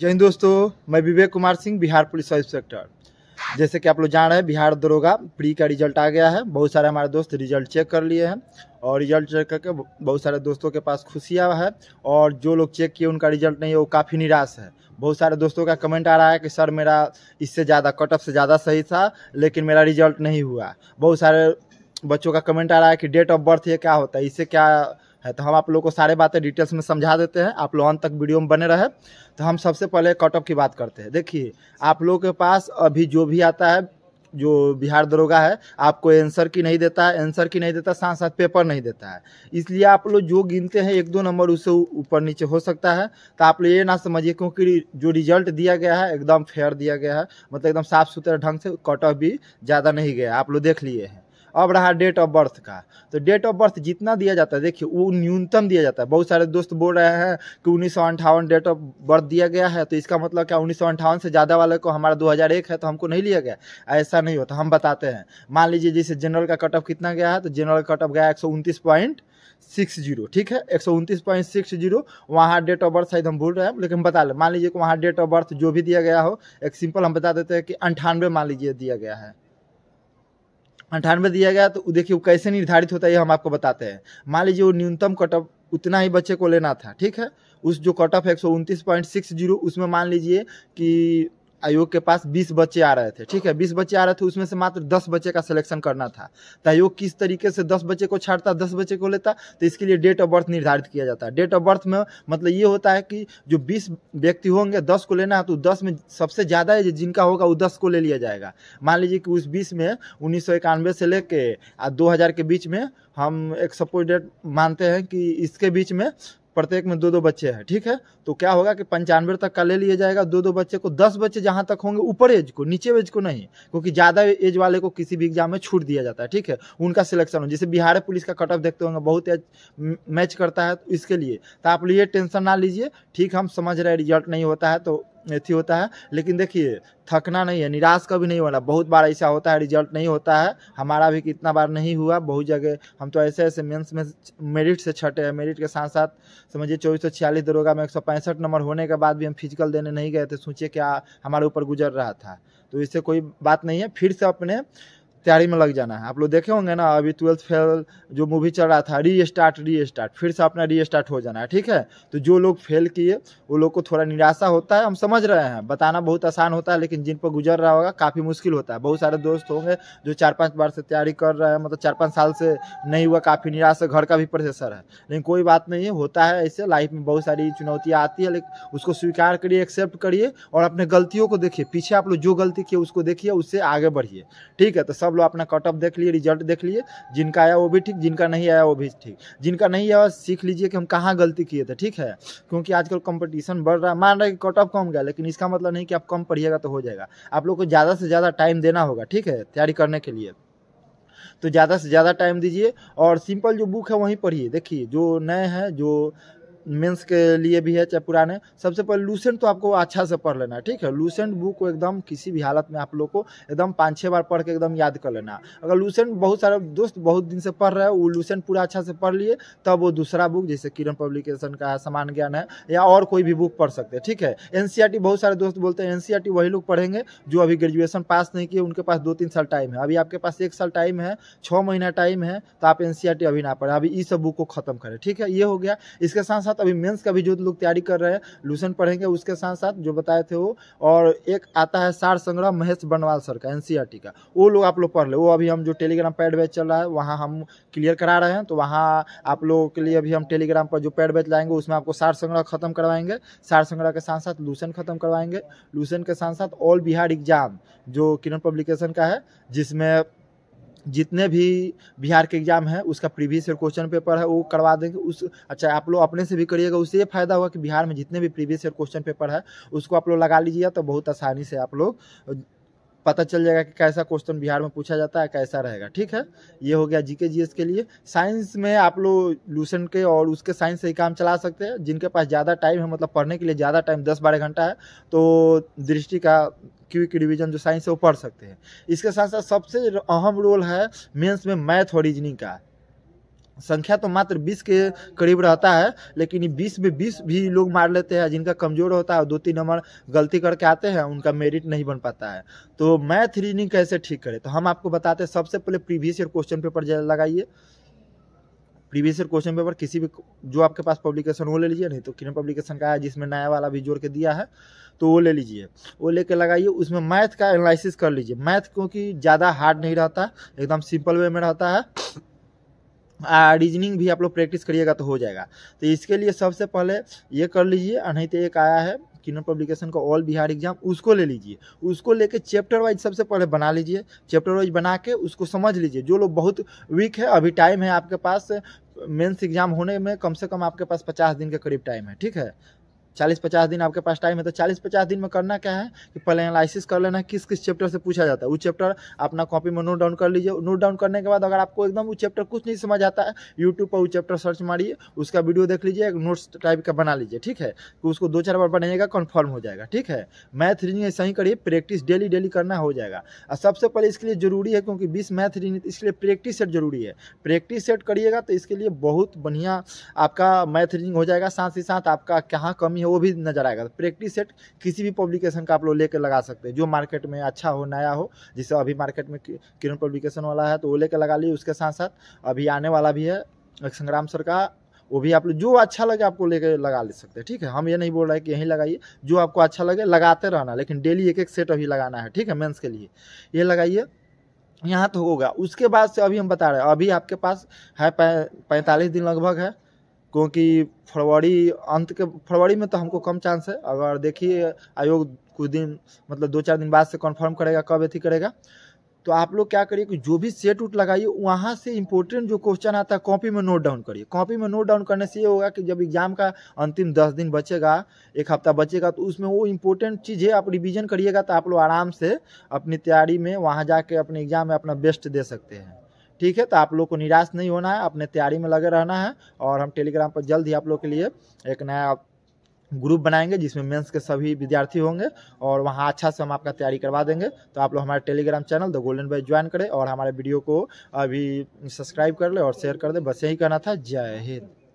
जय हिंद दोस्तों मैं Vivek Kumar Singh Bihar police sub inspector जैसे कि आप लोग जान रहे हैं बिहार दरोगा प्री का रिजल्ट आ गया है बहुत सारे हमारे दोस्त रिजल्ट चेक कर लिए हैं और रिजल्ट चेक करके बहुत सारे दोस्तों के पास खुशियाँ है और जो लोग चेक किए उनका रिजल्ट नहीं है वो काफ़ी निराश है बहुत सारे दोस्तों का कमेंट आ रहा है कि सर मेरा इससे ज़्यादा कट ऑफ से ज़्यादा सही था लेकिन मेरा रिजल्ट नहीं हुआ बहुत सारे बच्चों का कमेंट आ रहा है कि डेट ऑफ बर्थ ये क्या होता है इससे क्या है तो हम आप लोग को सारे बातें डिटेल्स में समझा देते हैं आप लोग अंत तक वीडियो में बने रहे तो हम सबसे पहले कट ऑफ की बात करते हैं देखिए आप लोगों के पास अभी जो भी आता है जो बिहार दरोगा है आपको आंसर की नहीं देता है आंसर की नहीं देता साथ साथ पेपर नहीं देता है इसलिए आप लोग जो गिनते हैं एक दो नंबर उससे ऊपर नीचे हो सकता है तो आप लोग ये ना समझिए क्योंकि जो रिजल्ट दिया गया है एकदम फेयर दिया गया है मतलब एकदम साफ सुथरा ढंग से कट ऑफ भी ज़्यादा नहीं गया आप लोग देख लिए हैं अब रहा डेट ऑफ बर्थ का तो डेट ऑफ बर्थ जितना दिया जाता है देखिए वो न्यूनतम दिया जाता है बहुत सारे दोस्त बोल रहे हैं कि उन्नीस डेट ऑफ बर्थ दिया गया है तो इसका मतलब क्या उन्नीस से ज़्यादा वाले को हमारा दो है तो हमको नहीं लिया गया ऐसा नहीं होता हम बताते हैं मान लीजिए जैसे जनरल का कट ऑफ कितना गया है तो जनरल का कट ऑफ गया एक सिक्स जीरो ठीक है एक सौ उनतीस पॉइंट सिक्स जीरो वहाँ डेट ऑफ बर्थ शायद हम भूल रहे हैं लेकिन बता लें मान लीजिए कि वहाँ डेट ऑफ बर्थ जो भी दिया गया हो एक सिंपल हम बता देते हैं कि अंठानवे मान लीजिए दिया गया है अंठानवे दिया गया तो देखिए वो कैसे निर्धारित होता है ये हम आपको बताते हैं मान लीजिए वो न्यूनतम कटअप उतना ही बच्चे को लेना था ठीक है उस जो कट ऑफ एक सौ उनतीस पॉइंट सिक्स जीरो उसमें मान लीजिए कि आयोग के पास 20 बच्चे आ रहे थे ठीक है 20 बच्चे आ रहे थे उसमें से मात्र 10 बच्चे का सिलेक्शन करना था तो आयोग किस तरीके से 10 बच्चे को छाड़ता 10 बच्चे को लेता तो इसके लिए डेट ऑफ बर्थ निर्धारित किया जाता है डेट ऑफ बर्थ में मतलब ये होता है कि जो 20 व्यक्ति होंगे 10 को लेना है तो दस में सबसे ज़्यादा है जिनका होगा वो दस को ले लिया जाएगा मान लीजिए कि उस बीस में उन्नीस से ले कर दो के बीच में हम एक सपोज डेट मानते हैं कि इसके बीच में प्रत्येक में दो दो बच्चे हैं ठीक है तो क्या होगा कि पंचानवे तक का ले लिया जाएगा दो दो बच्चे को दस बच्चे जहाँ तक होंगे ऊपर एज को नीचे एज को नहीं क्योंकि ज़्यादा एज वाले को किसी भी एग्जाम में छूट दिया जाता है ठीक है उनका सिलेक्शन हो जैसे बिहार पुलिस का कट ऑफ देखते होंगे बहुत मैच करता है तो इसके लिए तो आप लिए टेंशन ना लीजिए ठीक हम समझ रहे रिजल्ट नहीं होता है तो अथी होता है लेकिन देखिए थकना नहीं है निराश कभी नहीं होना बहुत बार ऐसा होता है रिजल्ट नहीं होता है हमारा भी कितना बार नहीं हुआ बहुत जगह हम तो ऐसे ऐसे मेंस में मेरिट से छटे हैं मेरिट के साथ साथ समझिए चौबीस सौ छियालीस दरोगा में एक सौ पैंसठ नंबर होने के बाद भी हम फिजिकल देने नहीं गए थे सोचिए क्या हमारे ऊपर गुजर रहा था तो इससे कोई बात नहीं है फिर से अपने तैयारी में लग जाना है आप लोग देखे होंगे ना अभी ट्वेल्थ फेल जो मूवी चल रहा था री स्टार्ट री स्टार्ट फिर से अपना री स्टार्ट हो जाना है ठीक है तो जो लोग फेल किए वो लोग को थोड़ा निराशा होता है हम समझ रहे हैं बताना बहुत आसान होता है लेकिन जिन पर गुजर रहा होगा काफ़ी मुश्किल होता है बहुत सारे दोस्त होंगे जो चार पाँच बार से तैयारी कर रहे हैं मतलब चार पाँच साल से नहीं हुआ काफ़ी निराशा घर का भी प्रोसेसर है लेकिन कोई बात नहीं है होता है ऐसे लाइफ में बहुत सारी चुनौतियाँ आती है लेकिन उसको स्वीकार करिए एक्सेप्ट करिए और अपने गलतियों को देखिए पीछे आप लोग जो गलती किए उसको देखिए उससे आगे बढ़िए ठीक है तो सब लोग अपना ऑफ देख लिए रिजल्ट देख लिए जिनका आया वो भी ठीक जिनका नहीं आया वो भी ठीक जिनका नहीं आया सीख लीजिए कि हम कहाँ गलती किए थे ठीक है क्योंकि आजकल कंपटीशन बढ़ रहा है मान रहा है कि कट ऑफ कम गया लेकिन इसका मतलब नहीं कि आप कम पढ़िएगा तो हो जाएगा आप लोग को ज़्यादा से ज़्यादा टाइम देना होगा ठीक है तैयारी करने के लिए तो ज़्यादा से ज़्यादा टाइम दीजिए और सिंपल जो बुक है वहीं पढ़िए देखिए जो नए हैं जो मेंस के लिए भी है चाहे पुराने सबसे पहले लूसेंट तो आपको अच्छा से पढ़ लेना है ठीक है लूसेंट बुक को एकदम किसी भी हालत में आप लोग को एकदम पाँच छः बार पढ़ के एकदम याद कर लेना अगर लूसेंट बहुत सारे दोस्त बहुत दिन से पढ़ रहे हैं वो लूसेंट पूरा अच्छा से पढ़ लिए तब वो दूसरा बुक जैसे किरण पब्लिकेशन का समान ज्ञान है या और कोई भी बुक पढ़ सकते हैं ठीक है एन e बहुत सारे दोस्त बोलते हैं एन e वही लोग पढ़ेंगे जो अभी ग्रेजुएशन पास नहीं किए उनके पास दो तीन साल टाइम है अभी आपके पास एक साल टाइम है छः महीना टाइम है तो आप एन e अभी ना पढ़ें अभी इस बुक को खत्म करें ठीक है ये हो गया इसके साथ साथ साथ अभी मेंस का भी जो लोग तैयारी कर रहे हैं लूसन पढ़ेंगे उसके साथ साथ जो बताए थे वो और एक आता है सार संग्रह महेश बनवाल सर का एनसीईआरटी का वो लोग आप लोग पढ़ ले वो अभी हम जो टेलीग्राम पैड बैच चल रहा है वहाँ हम क्लियर करा रहे हैं तो वहाँ आप लोगों के लिए अभी हम टेलीग्राम पर जो पैड बैच लाएंगे उसमें आपको सार संग्रह खत्म करवाएंगे सार संग्रह के साथ साथ लूसन खत्म करवाएंगे लूसन के साथ साथ ऑल बिहार एग्जाम जो किरण पब्लिकेशन का है जिसमें जितने भी बिहार के एग्ज़ाम है उसका प्रीवियस ईयर क्वेश्चन पेपर है वो करवा देंगे उस अच्छा आप लोग अपने से भी करिएगा उससे ये फायदा होगा कि बिहार में जितने भी प्रीवियस ईयर क्वेश्चन पेपर है उसको आप लोग लगा लीजिए तो बहुत आसानी से आप लोग पता चल जाएगा कि कैसा क्वेश्चन बिहार में पूछा जाता है कैसा रहेगा ठीक है ये हो गया जीके जीएस के लिए साइंस में आप लोग लूसेंट के और उसके साइंस से ही काम चला सकते हैं जिनके पास ज़्यादा टाइम है मतलब पढ़ने के लिए ज़्यादा टाइम दस बारह घंटा है तो दृष्टि का क्यूक डिवीजन e जो साइंस है वो पढ़ सकते हैं इसके साथ साथ सबसे अहम रोल है मेंस में मैथ और रीजनिंग का संख्या तो मात्र 20 के करीब रहता है लेकिन 20 में 20 भी लोग मार लेते हैं जिनका कमज़ोर होता है दो तीन नंबर गलती करके आते हैं उनका मेरिट नहीं बन पाता है तो मैथ रीडिंग कैसे ठीक करें तो हम आपको बताते हैं सबसे पहले प्रीवियस ईयर क्वेश्चन पेपर लगाइए प्रीवियस ईयर क्वेश्चन पेपर किसी भी जो आपके पास पब्लिकेशन वो ले लीजिए नहीं तो किन पब्लिकेशन का है जिसमें नया वाला भी जोड़ के दिया है तो वो ले लीजिए वो लेके लगाइए उसमें मैथ का एनालिसिस कर लीजिए मैथ क्योंकि ज़्यादा हार्ड नहीं रहता एकदम सिंपल वे में रहता है रीजनिंग भी आप लोग प्रैक्टिस करिएगा तो हो जाएगा तो इसके लिए सबसे पहले ये कर लीजिए और नहीं तो एक आया है किन्नर पब्लिकेशन का ऑल बिहार एग्जाम उसको ले लीजिए उसको लेके चैप्टर वाइज सबसे पहले बना लीजिए चैप्टर वाइज बना के उसको समझ लीजिए जो लोग बहुत वीक है अभी टाइम है आपके पास मेंस एग्जाम होने में कम से कम आपके पास पचास दिन के करीब टाइम है ठीक है चालीस पचास दिन आपके पास टाइम है तो चालीस पचास दिन में करना क्या है कि पहले एनालिसिस कर लेना किस किस चैप्टर से पूछा जाता है वो चैप्टर अपना कॉपी में नोट डाउन कर लीजिए नोट डाउन करने के बाद अगर आपको एकदम वो चैप्टर कुछ नहीं समझ आता है यूट्यूब पर वो चैप्टर सर्च मारिए उसका वीडियो देख लीजिए नोट्स टाइप का बना लीजिए ठीक है तो उसको दो चार बार बनाइएगा कन्फर्म हो जाएगा ठीक है मैथ रीजनिंग ऐसा ही करिए प्रैक्टिस डेली डेली करना हो जाएगा और सबसे पहले इसके लिए जरूरी है क्योंकि बीस मैथ रीजनिंग तो लिए प्रैक्टिस सेट जरूरी है प्रैक्टिस सेट करिएगा तो इसके लिए बहुत बढ़िया आपका मैथ रीजनिंग हो जाएगा साथ ही साथ आपका कहाँ कमी वो भी नजर आएगा तो प्रैक्टिस सेट किसी भी पब्लिकेशन का आप लोग लेकर लगा सकते हैं जो मार्केट में अच्छा हो नया हो जैसे अभी मार्केट में किरण पब्लिकेशन वाला है तो वो लेकर लगा लीजिए उसके साथ साथ अभी आने वाला भी है संग्राम सर का वो भी आप लोग जो अच्छा लगे आपको लेकर लगा ले सकते हैं ठीक है हम ये नहीं बोल रहे कि यहीं लगाइए जो आपको अच्छा लगे लगाते रहना लेकिन डेली एक एक सेट अभी लगाना है ठीक है मेंस के लिए ये लगाइए यहाँ तो होगा उसके बाद से अभी हम बता रहे हैं अभी आपके पास है पैंतालीस दिन लगभग है क्योंकि फरवरी अंत के फरवरी में तो हमको कम चांस है अगर देखिए आयोग कुछ दिन मतलब दो चार दिन बाद से कंफर्म करेगा कब अथी करेगा तो आप लोग क्या करिए कि जो भी सेट उट लगाइए वहाँ से इम्पोर्टेंट जो क्वेश्चन आता है कॉपी में नोट डाउन करिए कॉपी में नोट डाउन करने से ये होगा कि जब एग्जाम का अंतिम दस दिन बचेगा एक हफ्ता बचेगा तो उसमें वो इम्पोर्टेंट चीज़ है आप रिविजन करिएगा तो आप लोग आराम से अपनी तैयारी में वहाँ जाके अपने एग्जाम में अपना बेस्ट दे सकते हैं ठीक है तो आप लोग को निराश नहीं होना है अपने तैयारी में लगे रहना है और हम टेलीग्राम पर जल्द ही आप लोग के लिए एक नया ग्रुप बनाएंगे जिसमें मेंस के सभी विद्यार्थी होंगे और वहाँ अच्छा से हम आपका तैयारी करवा देंगे तो आप लोग हमारे Telegram channel the golden boy join करें और हमारे वीडियो को अभी सब्सक्राइब कर ले और शेयर कर दें बस यही कहना था जय हिंद